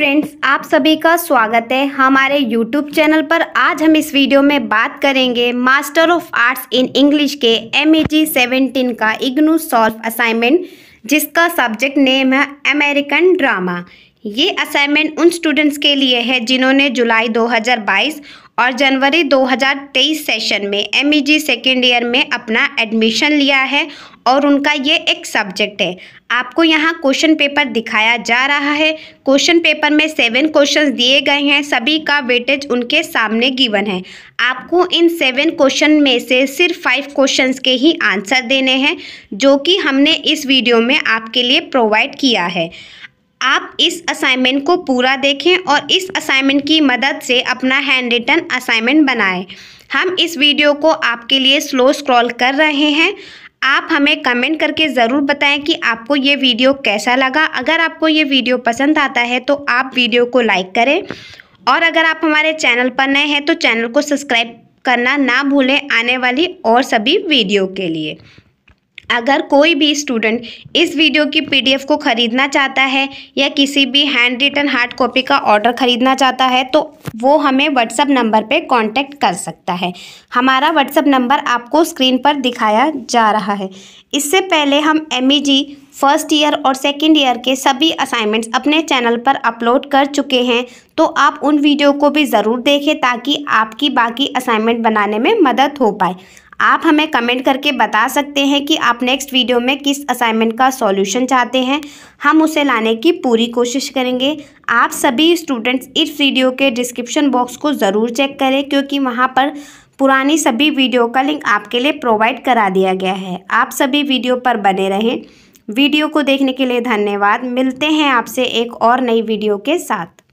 friends आप सभी का स्वागत है हमारे यूट्यूब चैनल पर आज हम इस वीडियो में बात करेंगे master of arts in English के एम ई जी सेवेंटीन का इग्नू सॉल्व असाइनमेंट जिसका सब्जेक्ट नेम है अमेरिकन ड्रामा ये असाइनमेंट उन स्टूडेंट्स के लिए है जिन्होंने जुलाई 2022 और जनवरी 2023 सेशन में एम ई सेकेंड ईयर में अपना एडमिशन लिया है और उनका ये एक सब्जेक्ट है आपको यहाँ क्वेश्चन पेपर दिखाया जा रहा है क्वेश्चन पेपर में सेवन क्वेश्चंस दिए गए हैं सभी का वेटेज उनके सामने गिवन है आपको इन सेवन क्वेश्चन में से सिर्फ फाइव क्वेश्चंस के ही आंसर देने हैं जो कि हमने इस वीडियो में आपके लिए प्रोवाइड किया है आप इस असाइनमेंट को पूरा देखें और इस असाइनमेंट की मदद से अपना हैंड रिटन असाइनमेंट बनाएं हम इस वीडियो को आपके लिए स्लो स्क्रॉल कर रहे हैं आप हमें कमेंट करके ज़रूर बताएं कि आपको ये वीडियो कैसा लगा अगर आपको ये वीडियो पसंद आता है तो आप वीडियो को लाइक करें और अगर आप हमारे चैनल पर नए हैं तो चैनल को सब्सक्राइब करना ना भूलें आने वाली और सभी वीडियो के लिए अगर कोई भी स्टूडेंट इस वीडियो की पीडीएफ को ख़रीदना चाहता है या किसी भी हैंड रिटन हार्ड कॉपी का ऑर्डर ख़रीदना चाहता है तो वो हमें व्हाट्सअप नंबर पे कांटेक्ट कर सकता है हमारा व्हाट्सअप नंबर आपको स्क्रीन पर दिखाया जा रहा है इससे पहले हम एम फर्स्ट ईयर और सेकेंड ईयर के सभी असाइनमेंट्स अपने चैनल पर अपलोड कर चुके हैं तो आप उन वीडियो को भी ज़रूर देखें ताकि आपकी बाकी असाइनमेंट बनाने में मदद हो पाए आप हमें कमेंट करके बता सकते हैं कि आप नेक्स्ट वीडियो में किस असाइनमेंट का सॉल्यूशन चाहते हैं हम उसे लाने की पूरी कोशिश करेंगे आप सभी स्टूडेंट्स इस वीडियो के डिस्क्रिप्शन बॉक्स को ज़रूर चेक करें क्योंकि वहाँ पर पुरानी सभी वीडियो का लिंक आपके लिए प्रोवाइड करा दिया गया है आप सभी वीडियो पर बने रहें वीडियो को देखने के लिए धन्यवाद मिलते हैं आपसे एक और नई वीडियो के साथ